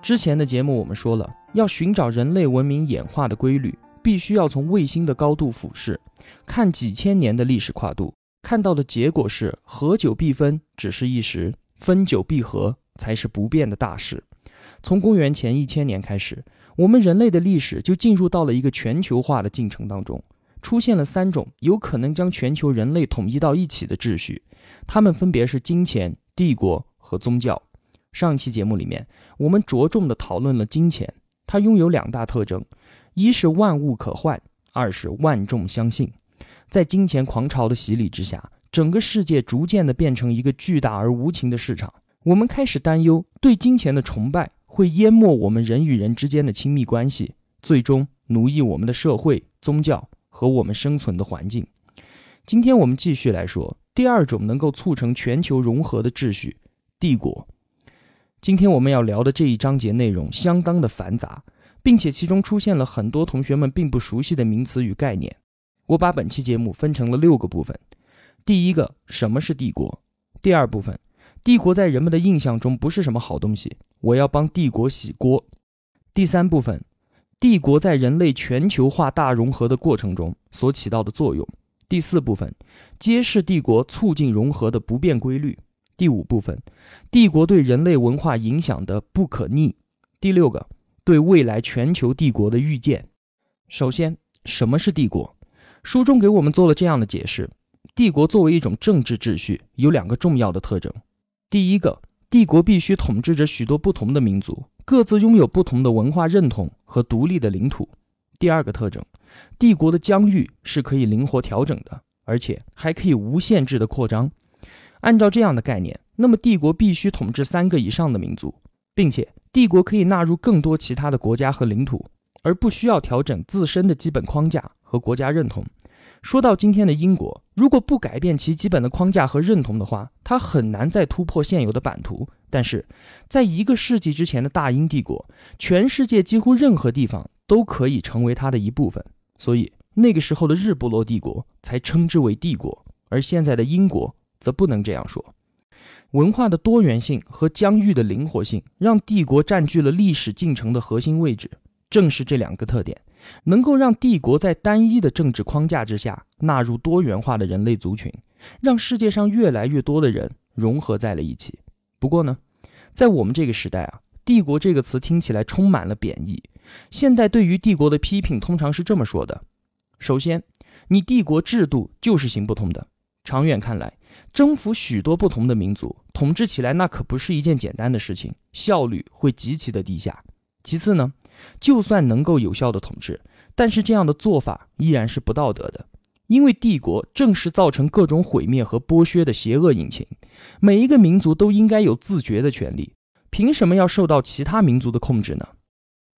之前的节目我们说了，要寻找人类文明演化的规律，必须要从卫星的高度俯视，看几千年的历史跨度，看到的结果是合久必分，只是一时；分久必合，才是不变的大事。从公元前一千年开始，我们人类的历史就进入到了一个全球化的进程当中，出现了三种有可能将全球人类统一到一起的秩序，它们分别是金钱、帝国和宗教。上期节目里面，我们着重的讨论了金钱，它拥有两大特征，一是万物可换，二是万众相信。在金钱狂潮的洗礼之下，整个世界逐渐的变成一个巨大而无情的市场。我们开始担忧，对金钱的崇拜会淹没我们人与人之间的亲密关系，最终奴役我们的社会、宗教和我们生存的环境。今天我们继续来说第二种能够促成全球融合的秩序——帝国。今天我们要聊的这一章节内容相当的繁杂，并且其中出现了很多同学们并不熟悉的名词与概念。我把本期节目分成了六个部分：第一个，什么是帝国；第二部分，帝国在人们的印象中不是什么好东西，我要帮帝国洗锅；第三部分，帝国在人类全球化大融合的过程中所起到的作用；第四部分，揭示帝国促进融合的不变规律。第五部分，帝国对人类文化影响的不可逆。第六个，对未来全球帝国的预见。首先，什么是帝国？书中给我们做了这样的解释：帝国作为一种政治秩序，有两个重要的特征。第一个，帝国必须统治着许多不同的民族，各自拥有不同的文化认同和独立的领土。第二个特征，帝国的疆域是可以灵活调整的，而且还可以无限制的扩张。按照这样的概念，那么帝国必须统治三个以上的民族，并且帝国可以纳入更多其他的国家和领土，而不需要调整自身的基本框架和国家认同。说到今天的英国，如果不改变其基本的框架和认同的话，它很难再突破现有的版图。但是，在一个世纪之前的大英帝国，全世界几乎任何地方都可以成为它的一部分，所以那个时候的日不落帝国才称之为帝国，而现在的英国。则不能这样说。文化的多元性和疆域的灵活性，让帝国占据了历史进程的核心位置。正是这两个特点，能够让帝国在单一的政治框架之下，纳入多元化的人类族群，让世界上越来越多的人融合在了一起。不过呢，在我们这个时代啊，帝国这个词听起来充满了贬义。现代对于帝国的批评通常是这么说的：首先，你帝国制度就是行不通的，长远看来。征服许多不同的民族，统治起来那可不是一件简单的事情，效率会极其的低下。其次呢，就算能够有效的统治，但是这样的做法依然是不道德的，因为帝国正是造成各种毁灭和剥削的邪恶引擎。每一个民族都应该有自觉的权利，凭什么要受到其他民族的控制呢？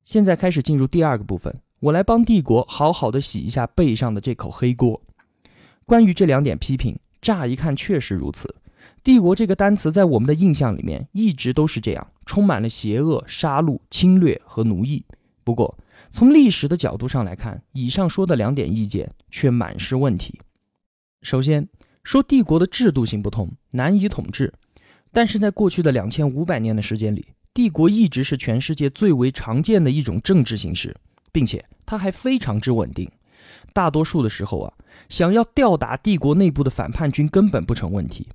现在开始进入第二个部分，我来帮帝国好好的洗一下背上的这口黑锅。关于这两点批评。乍一看确实如此，帝国这个单词在我们的印象里面一直都是这样，充满了邪恶、杀戮、侵略和奴役。不过从历史的角度上来看，以上说的两点意见却满是问题。首先，说帝国的制度性不同，难以统治，但是在过去的两千五百年的时间里，帝国一直是全世界最为常见的一种政治形式，并且它还非常之稳定。大多数的时候啊，想要吊打帝国内部的反叛军根本不成问题。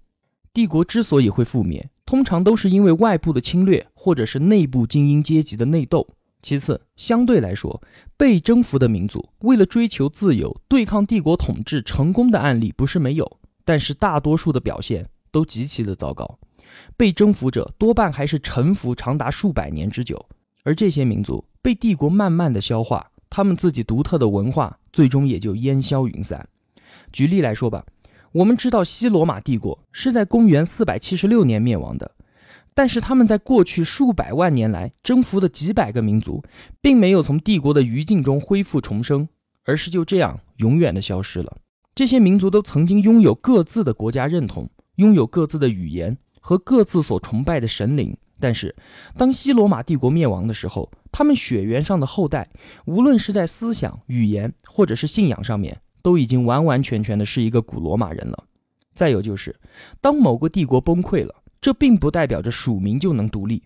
帝国之所以会覆灭，通常都是因为外部的侵略，或者是内部精英阶级的内斗。其次，相对来说，被征服的民族为了追求自由，对抗帝国统治成功的案例不是没有，但是大多数的表现都极其的糟糕。被征服者多半还是臣服长达数百年之久，而这些民族被帝国慢慢的消化。他们自己独特的文化，最终也就烟消云散。举例来说吧，我们知道西罗马帝国是在公元476年灭亡的，但是他们在过去数百万年来征服的几百个民族，并没有从帝国的余烬中恢复重生，而是就这样永远地消失了。这些民族都曾经拥有各自的国家认同，拥有各自的语言和各自所崇拜的神灵。但是，当西罗马帝国灭亡的时候，他们血缘上的后代，无论是在思想、语言，或者是信仰上面，都已经完完全全的是一个古罗马人了。再有就是，当某个帝国崩溃了，这并不代表着属民就能独立，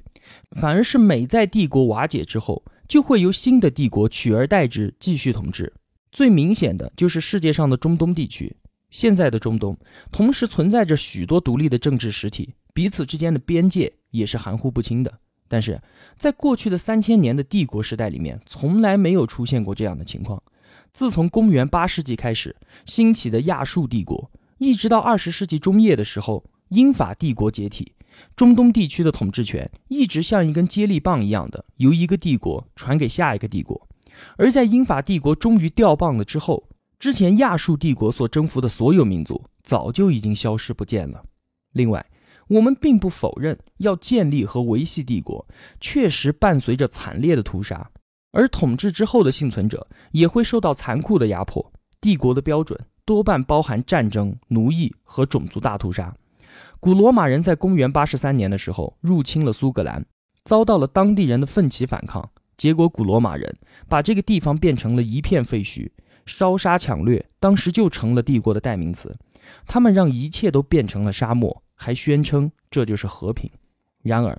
反而是每在帝国瓦解之后，就会由新的帝国取而代之，继续统治。最明显的就是世界上的中东地区，现在的中东同时存在着许多独立的政治实体。彼此之间的边界也是含糊不清的，但是在过去的三千年的帝国时代里面，从来没有出现过这样的情况。自从公元八世纪开始兴起的亚述帝国，一直到二十世纪中叶的时候，英法帝国解体，中东地区的统治权一直像一根接力棒一样的由一个帝国传给下一个帝国。而在英法帝国终于掉棒了之后，之前亚述帝国所征服的所有民族早就已经消失不见了。另外，我们并不否认，要建立和维系帝国，确实伴随着惨烈的屠杀，而统治之后的幸存者也会受到残酷的压迫。帝国的标准多半包含战争、奴役和种族大屠杀。古罗马人在公元83年的时候入侵了苏格兰，遭到了当地人的奋起反抗，结果古罗马人把这个地方变成了一片废墟，烧杀抢掠，当时就成了帝国的代名词。他们让一切都变成了沙漠。还宣称这就是和平。然而，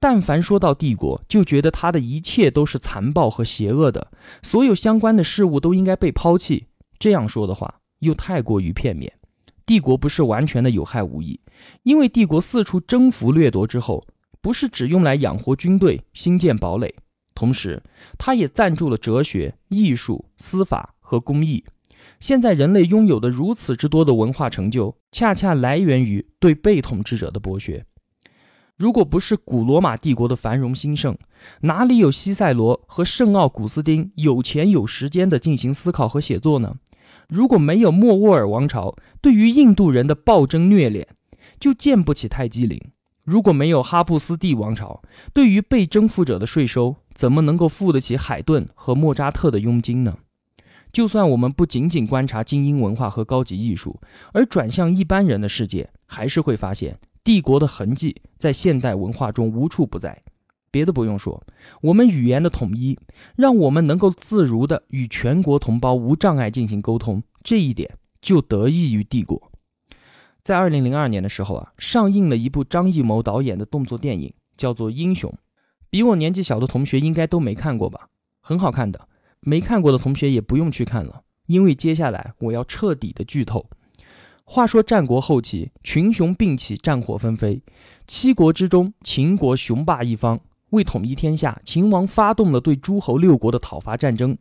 但凡说到帝国，就觉得他的一切都是残暴和邪恶的，所有相关的事物都应该被抛弃。这样说的话，又太过于片面。帝国不是完全的有害无益，因为帝国四处征服掠夺之后，不是只用来养活军队、兴建堡垒，同时，他也赞助了哲学、艺术、司法和公益。现在人类拥有的如此之多的文化成就，恰恰来源于对被统治者的剥削。如果不是古罗马帝国的繁荣兴盛，哪里有西塞罗和圣奥古斯丁有钱有时间的进行思考和写作呢？如果没有莫卧儿王朝对于印度人的暴征虐恋，就建不起泰姬陵；如果没有哈布斯蒂王朝对于被征服者的税收，怎么能够付得起海顿和莫扎特的佣金呢？就算我们不仅仅观察精英文化和高级艺术，而转向一般人的世界，还是会发现帝国的痕迹在现代文化中无处不在。别的不用说，我们语言的统一，让我们能够自如的与全国同胞无障碍进行沟通，这一点就得益于帝国。在二零零二年的时候啊，上映了一部张艺谋导演的动作电影，叫做《英雄》，比我年纪小的同学应该都没看过吧？很好看的。没看过的同学也不用去看了，因为接下来我要彻底的剧透。话说战国后期，群雄并起，战火纷飞。七国之中，秦国雄霸一方，为统一天下，秦王发动了对诸侯六国的讨伐战争。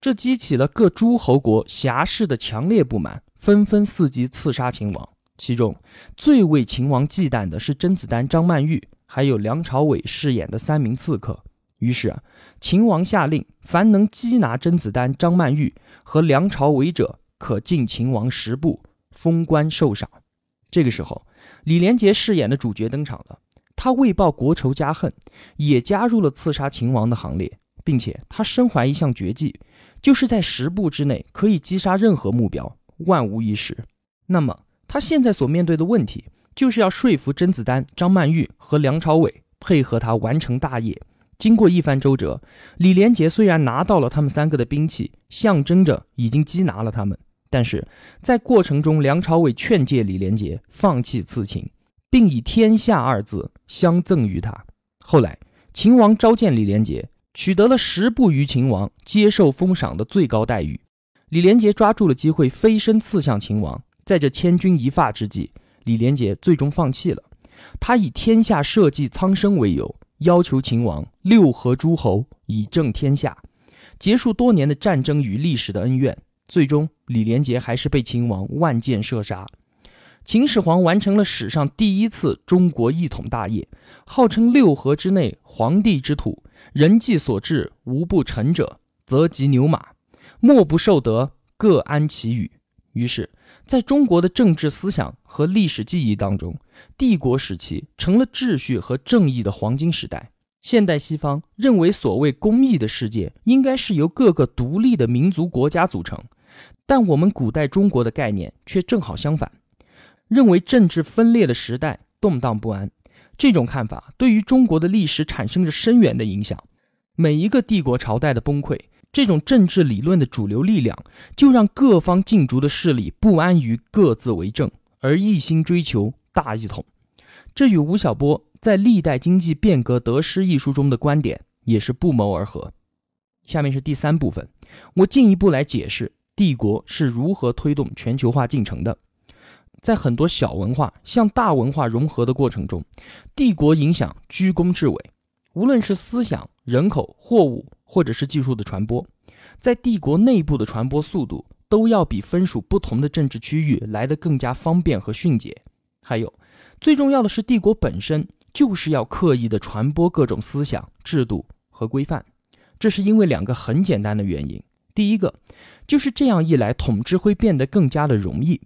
这激起了各诸侯国侠士的强烈不满，纷纷伺机刺杀秦王。其中，最为秦王忌惮的是甄子丹、张曼玉还有梁朝伟饰演的三名刺客。于是，秦王下令，凡能缉拿甄子丹、张曼玉和梁朝伟者，可进秦王十步，封官受赏。这个时候，李连杰饰演的主角登场了。他为报国仇家恨，也加入了刺杀秦王的行列，并且他身怀一项绝技，就是在十步之内可以击杀任何目标，万无一失。那么，他现在所面对的问题，就是要说服甄子丹、张曼玉和梁朝伟配合他完成大业。经过一番周折，李连杰虽然拿到了他们三个的兵器，象征着已经缉拿了他们，但是在过程中，梁朝伟劝诫李连杰放弃刺秦，并以“天下”二字相赠于他。后来，秦王召见李连杰，取得了十步于秦王接受封赏的最高待遇。李连杰抓住了机会，飞身刺向秦王，在这千钧一发之际，李连杰最终放弃了，他以天下社稷苍生为由。要求秦王六合诸侯以正天下，结束多年的战争与历史的恩怨。最终，李连杰还是被秦王万箭射杀。秦始皇完成了史上第一次中国一统大业，号称六合之内，皇帝之土，人迹所至，无不臣者，则及牛马，莫不受得，各安其羽。于是。在中国的政治思想和历史记忆当中，帝国时期成了秩序和正义的黄金时代。现代西方认为所谓“公义”的世界应该是由各个独立的民族国家组成，但我们古代中国的概念却正好相反，认为政治分裂的时代动荡不安。这种看法对于中国的历史产生着深远的影响。每一个帝国朝代的崩溃。这种政治理论的主流力量，就让各方竞逐的势力不安于各自为政，而一心追求大一统。这与吴晓波在《历代经济变革得失》一书中的观点也是不谋而合。下面是第三部分，我进一步来解释帝国是如何推动全球化进程的。在很多小文化向大文化融合的过程中，帝国影响居功至伟，无论是思想、人口、货物。或者是技术的传播，在帝国内部的传播速度都要比分属不同的政治区域来得更加方便和迅捷。还有最重要的是，帝国本身就是要刻意的传播各种思想、制度和规范。这是因为两个很简单的原因：第一个就是这样一来，统治会变得更加的容易。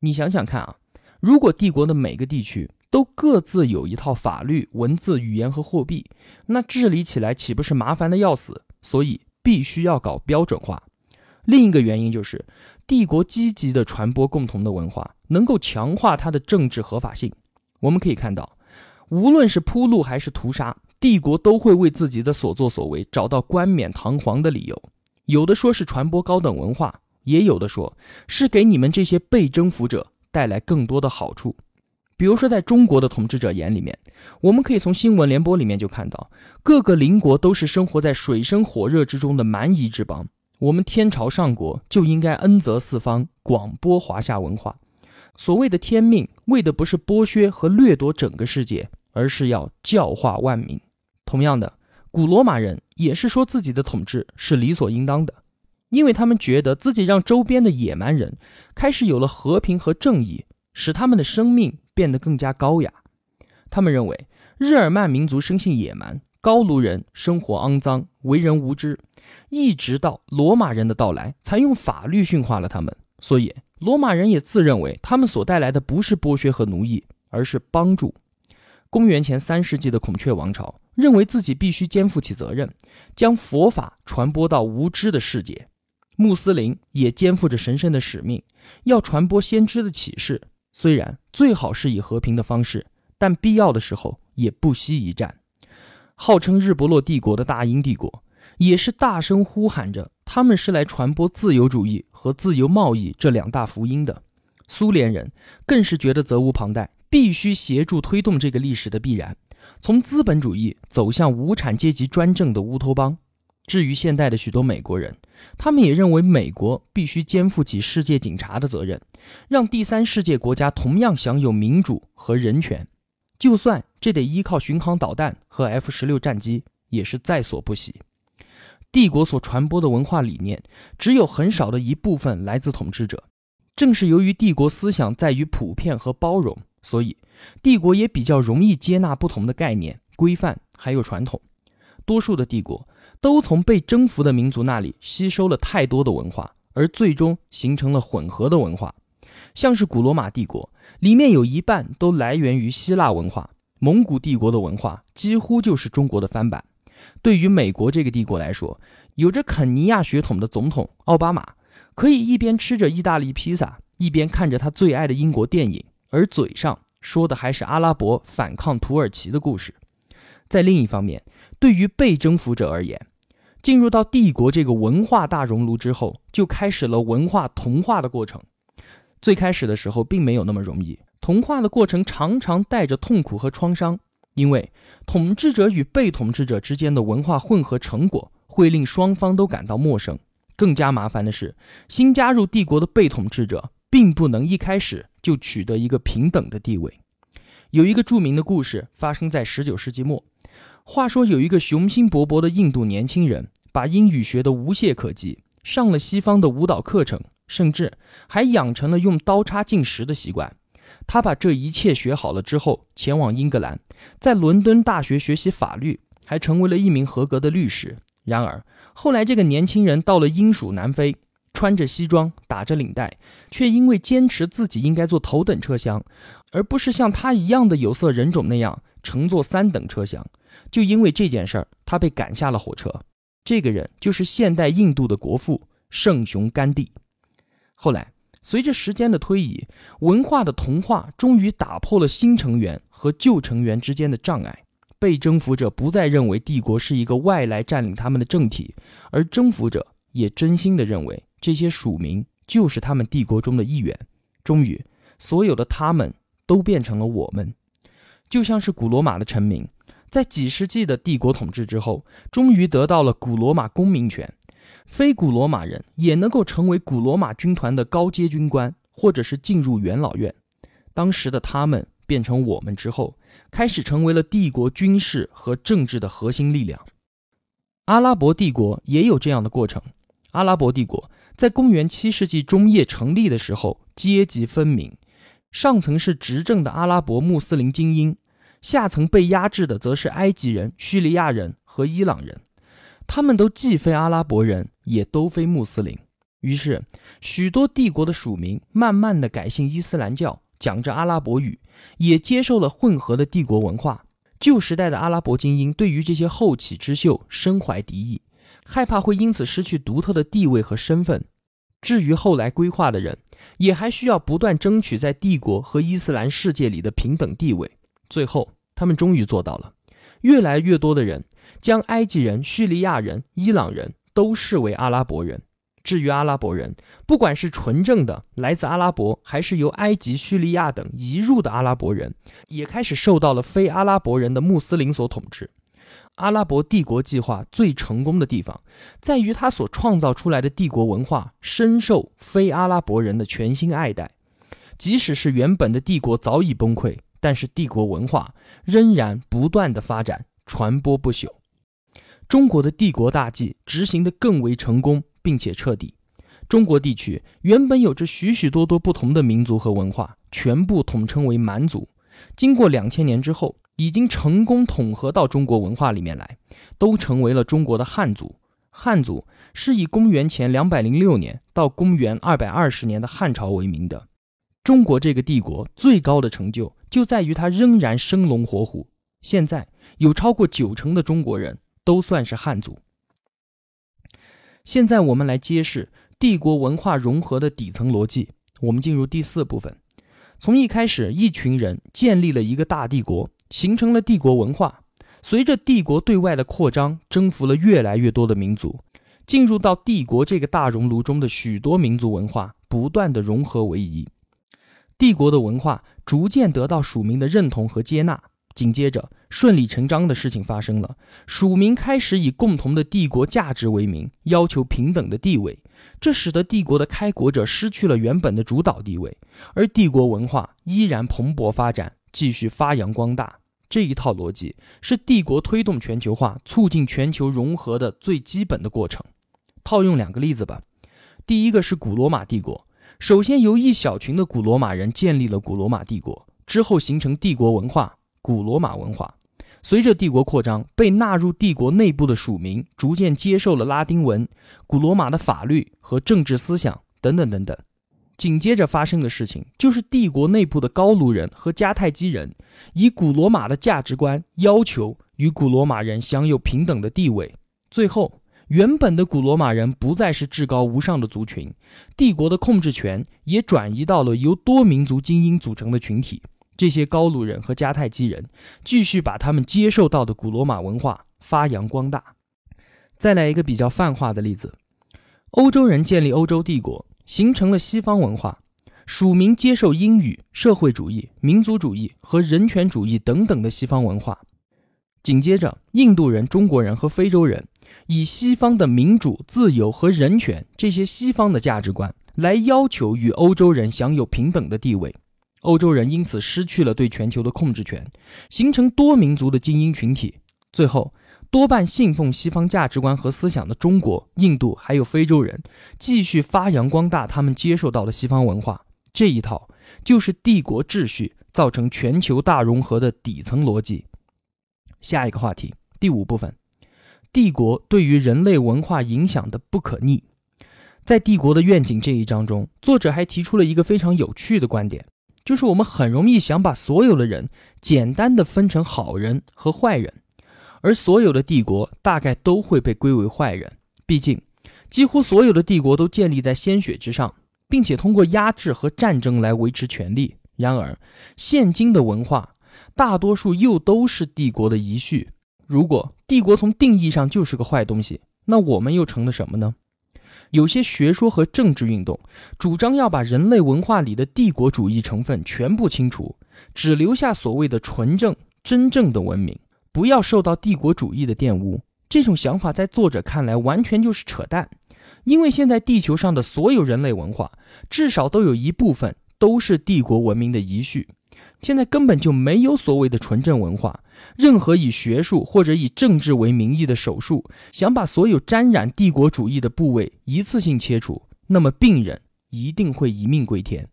你想想看啊，如果帝国的每个地区，都各自有一套法律、文字、语言和货币，那治理起来岂不是麻烦的要死？所以必须要搞标准化。另一个原因就是，帝国积极的传播共同的文化，能够强化它的政治合法性。我们可以看到，无论是铺路还是屠杀，帝国都会为自己的所作所为找到冠冕堂皇的理由，有的说是传播高等文化，也有的说是给你们这些被征服者带来更多的好处。比如说，在中国的统治者眼里面，我们可以从新闻联播里面就看到，各个邻国都是生活在水深火热之中的蛮夷之邦，我们天朝上国就应该恩泽四方，广播华夏文化。所谓的天命，为的不是剥削和掠夺整个世界，而是要教化万民。同样的，古罗马人也是说自己的统治是理所应当的，因为他们觉得自己让周边的野蛮人开始有了和平和正义。使他们的生命变得更加高雅。他们认为日耳曼民族生性野蛮，高卢人生活肮脏，为人无知。一直到罗马人的到来，才用法律驯化了他们。所以，罗马人也自认为他们所带来的不是剥削和奴役，而是帮助。公元前三世纪的孔雀王朝认为自己必须肩负起责任，将佛法传播到无知的世界。穆斯林也肩负着神圣的使命，要传播先知的启示。虽然最好是以和平的方式，但必要的时候也不惜一战。号称“日不落帝国”的大英帝国，也是大声呼喊着他们是来传播自由主义和自由贸易这两大福音的。苏联人更是觉得责无旁贷，必须协助推动这个历史的必然，从资本主义走向无产阶级专政的乌托邦。至于现代的许多美国人，他们也认为美国必须肩负起世界警察的责任。让第三世界国家同样享有民主和人权，就算这得依靠巡航导弹和 F 十六战机，也是在所不惜。帝国所传播的文化理念，只有很少的一部分来自统治者。正是由于帝国思想在于普遍和包容，所以帝国也比较容易接纳不同的概念、规范还有传统。多数的帝国都从被征服的民族那里吸收了太多的文化，而最终形成了混合的文化。像是古罗马帝国，里面有一半都来源于希腊文化；蒙古帝国的文化几乎就是中国的翻版。对于美国这个帝国来说，有着肯尼亚血统的总统奥巴马，可以一边吃着意大利披萨，一边看着他最爱的英国电影，而嘴上说的还是阿拉伯反抗土耳其的故事。在另一方面，对于被征服者而言，进入到帝国这个文化大熔炉之后，就开始了文化同化的过程。最开始的时候并没有那么容易，同化的过程常常带着痛苦和创伤，因为统治者与被统治者之间的文化混合成果会令双方都感到陌生。更加麻烦的是，新加入帝国的被统治者并不能一开始就取得一个平等的地位。有一个著名的故事发生在十九世纪末，话说有一个雄心勃勃的印度年轻人，把英语学得无懈可击，上了西方的舞蹈课程。甚至还养成了用刀叉进食的习惯。他把这一切学好了之后，前往英格兰，在伦敦大学学习法律，还成为了一名合格的律师。然而，后来这个年轻人到了英属南非，穿着西装，打着领带，却因为坚持自己应该坐头等车厢，而不是像他一样的有色人种那样乘坐三等车厢，就因为这件事儿，他被赶下了火车。这个人就是现代印度的国父圣雄甘地。后来，随着时间的推移，文化的同化终于打破了新成员和旧成员之间的障碍。被征服者不再认为帝国是一个外来占领他们的政体，而征服者也真心的认为这些属民就是他们帝国中的一员。终于，所有的他们都变成了我们，就像是古罗马的臣民，在几世纪的帝国统治之后，终于得到了古罗马公民权。非古罗马人也能够成为古罗马军团的高阶军官，或者是进入元老院。当时的他们变成我们之后，开始成为了帝国军事和政治的核心力量。阿拉伯帝国也有这样的过程。阿拉伯帝国在公元七世纪中叶成立的时候，阶级分明，上层是执政的阿拉伯穆斯林精英，下层被压制的则是埃及人、叙利亚人和伊朗人。他们都既非阿拉伯人，也都非穆斯林。于是，许多帝国的属民慢慢地改信伊斯兰教，讲着阿拉伯语，也接受了混合的帝国文化。旧时代的阿拉伯精英对于这些后起之秀身怀敌意，害怕会因此失去独特的地位和身份。至于后来归化的人，也还需要不断争取在帝国和伊斯兰世界里的平等地位。最后，他们终于做到了。越来越多的人。将埃及人、叙利亚人、伊朗人都视为阿拉伯人。至于阿拉伯人，不管是纯正的来自阿拉伯，还是由埃及、叙利亚等移入的阿拉伯人，也开始受到了非阿拉伯人的穆斯林所统治。阿拉伯帝国计划最成功的地方，在于他所创造出来的帝国文化深受非阿拉伯人的全心爱戴。即使是原本的帝国早已崩溃，但是帝国文化仍然不断的发展。传播不朽，中国的帝国大计执行得更为成功，并且彻底。中国地区原本有着许许多多不同的民族和文化，全部统称为蛮族。经过两千年之后，已经成功统合到中国文化里面来，都成为了中国的汉族。汉族是以公元前两百零六年到公元二百二十年的汉朝为名的。中国这个帝国最高的成就就在于它仍然生龙活虎。现在有超过九成的中国人都算是汉族。现在我们来揭示帝国文化融合的底层逻辑。我们进入第四部分。从一开始，一群人建立了一个大帝国，形成了帝国文化。随着帝国对外的扩张，征服了越来越多的民族，进入到帝国这个大熔炉中的许多民族文化不断的融合为一，帝国的文化逐渐得到署民的认同和接纳。紧接着，顺理成章的事情发生了，蜀民开始以共同的帝国价值为名，要求平等的地位，这使得帝国的开国者失去了原本的主导地位，而帝国文化依然蓬勃发展，继续发扬光大。这一套逻辑是帝国推动全球化、促进全球融合的最基本的过程。套用两个例子吧，第一个是古罗马帝国，首先由一小群的古罗马人建立了古罗马帝国，之后形成帝国文化。古罗马文化随着帝国扩张被纳入帝国内部的属民，逐渐接受了拉丁文、古罗马的法律和政治思想等等等等。紧接着发生的事情就是帝国内部的高卢人和迦太基人以古罗马的价值观要求与古罗马人享有平等的地位。最后，原本的古罗马人不再是至高无上的族群，帝国的控制权也转移到了由多民族精英组成的群体。这些高卢人和迦太基人继续把他们接受到的古罗马文化发扬光大。再来一个比较泛化的例子：欧洲人建立欧洲帝国，形成了西方文化，署名接受英语、社会主义、民族主义和人权主义等等的西方文化。紧接着，印度人、中国人和非洲人以西方的民主、自由和人权这些西方的价值观来要求与欧洲人享有平等的地位。欧洲人因此失去了对全球的控制权，形成多民族的精英群体，最后多半信奉西方价值观和思想的中国、印度还有非洲人，继续发扬光大他们接受到的西方文化这一套，就是帝国秩序造成全球大融合的底层逻辑。下一个话题第五部分，帝国对于人类文化影响的不可逆，在《帝国的愿景》这一章中，作者还提出了一个非常有趣的观点。就是我们很容易想把所有的人简单的分成好人和坏人，而所有的帝国大概都会被归为坏人，毕竟几乎所有的帝国都建立在鲜血之上，并且通过压制和战争来维持权力。然而，现今的文化大多数又都是帝国的遗绪。如果帝国从定义上就是个坏东西，那我们又成了什么呢？有些学说和政治运动主张要把人类文化里的帝国主义成分全部清除，只留下所谓的纯正、真正的文明，不要受到帝国主义的玷污。这种想法在作者看来完全就是扯淡，因为现在地球上的所有人类文化，至少都有一部分都是帝国文明的遗绪。现在根本就没有所谓的纯正文化，任何以学术或者以政治为名义的手术，想把所有沾染帝国主义的部位一次性切除，那么病人一定会一命归天。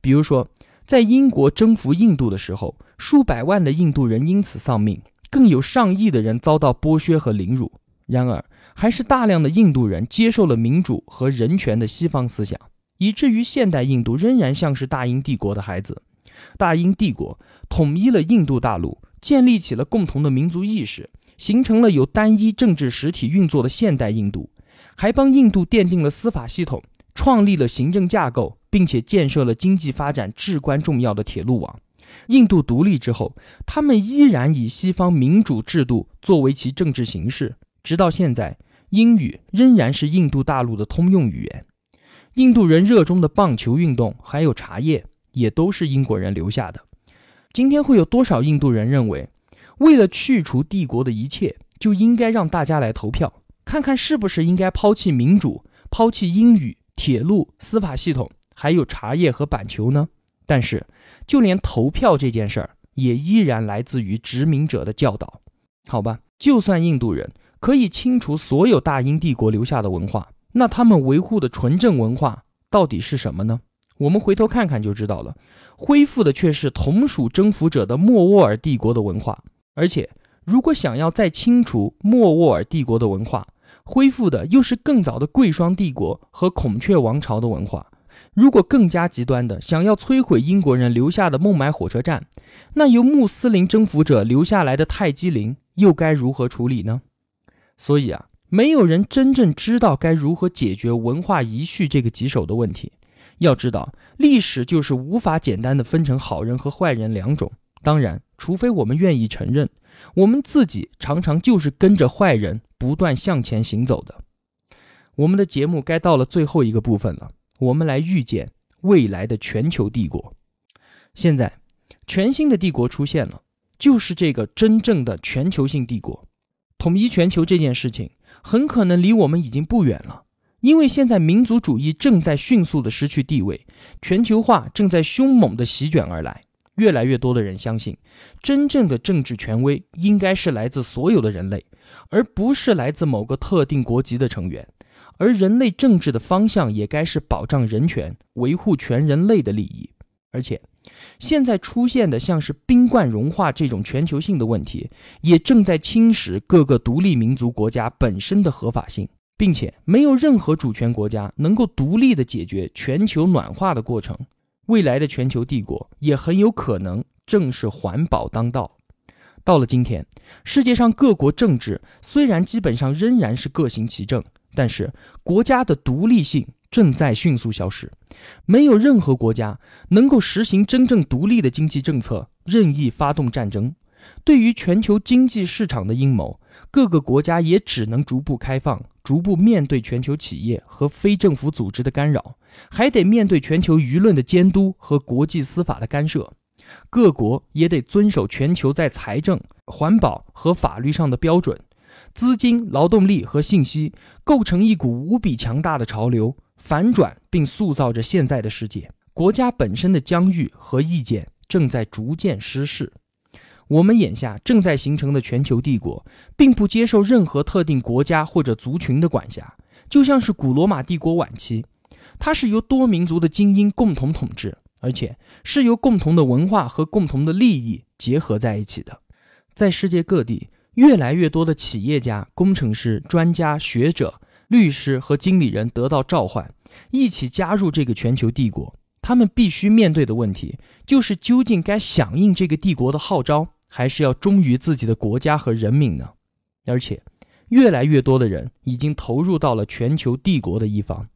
比如说，在英国征服印度的时候，数百万的印度人因此丧命，更有上亿的人遭到剥削和凌辱。然而，还是大量的印度人接受了民主和人权的西方思想，以至于现代印度仍然像是大英帝国的孩子。大英帝国统一了印度大陆，建立起了共同的民族意识，形成了有单一政治实体运作的现代印度，还帮印度奠定了司法系统，创立了行政架构，并且建设了经济发展至关重要的铁路网。印度独立之后，他们依然以西方民主制度作为其政治形式，直到现在，英语仍然是印度大陆的通用语言。印度人热衷的棒球运动，还有茶叶。也都是英国人留下的。今天会有多少印度人认为，为了去除帝国的一切，就应该让大家来投票，看看是不是应该抛弃民主、抛弃英语、铁路、司法系统，还有茶叶和板球呢？但是，就连投票这件事儿，也依然来自于殖民者的教导。好吧，就算印度人可以清除所有大英帝国留下的文化，那他们维护的纯正文化到底是什么呢？我们回头看看就知道了，恢复的却是同属征服者的莫卧儿帝国的文化。而且，如果想要再清除莫卧儿帝国的文化，恢复的又是更早的贵霜帝国和孔雀王朝的文化。如果更加极端的想要摧毁英国人留下的孟买火车站，那由穆斯林征服者留下来的泰姬陵又该如何处理呢？所以啊，没有人真正知道该如何解决文化遗绪这个棘手的问题。要知道，历史就是无法简单的分成好人和坏人两种。当然，除非我们愿意承认，我们自己常常就是跟着坏人不断向前行走的。我们的节目该到了最后一个部分了，我们来预见未来的全球帝国。现在，全新的帝国出现了，就是这个真正的全球性帝国，统一全球这件事情很可能离我们已经不远了。因为现在民族主义正在迅速地失去地位，全球化正在凶猛地席卷而来。越来越多的人相信，真正的政治权威应该是来自所有的人类，而不是来自某个特定国籍的成员。而人类政治的方向也该是保障人权、维护全人类的利益。而且，现在出现的像是冰冠融化这种全球性的问题，也正在侵蚀各个独立民族国家本身的合法性。并且没有任何主权国家能够独立地解决全球暖化的过程。未来的全球帝国也很有可能正是环保当道。到了今天，世界上各国政治虽然基本上仍然是各行其政，但是国家的独立性正在迅速消失。没有任何国家能够实行真正独立的经济政策，任意发动战争。对于全球经济市场的阴谋。各个国家也只能逐步开放，逐步面对全球企业和非政府组织的干扰，还得面对全球舆论的监督和国际司法的干涉。各国也得遵守全球在财政、环保和法律上的标准。资金、劳动力和信息构成一股无比强大的潮流，反转并塑造着现在的世界。国家本身的疆域和意见正在逐渐失势。我们眼下正在形成的全球帝国，并不接受任何特定国家或者族群的管辖，就像是古罗马帝国晚期，它是由多民族的精英共同统治，而且是由共同的文化和共同的利益结合在一起的。在世界各地，越来越多的企业家、工程师、专家学者、律师和经理人得到召唤，一起加入这个全球帝国。他们必须面对的问题，就是究竟该响应这个帝国的号召。还是要忠于自己的国家和人民呢，而且，越来越多的人已经投入到了全球帝国的一方。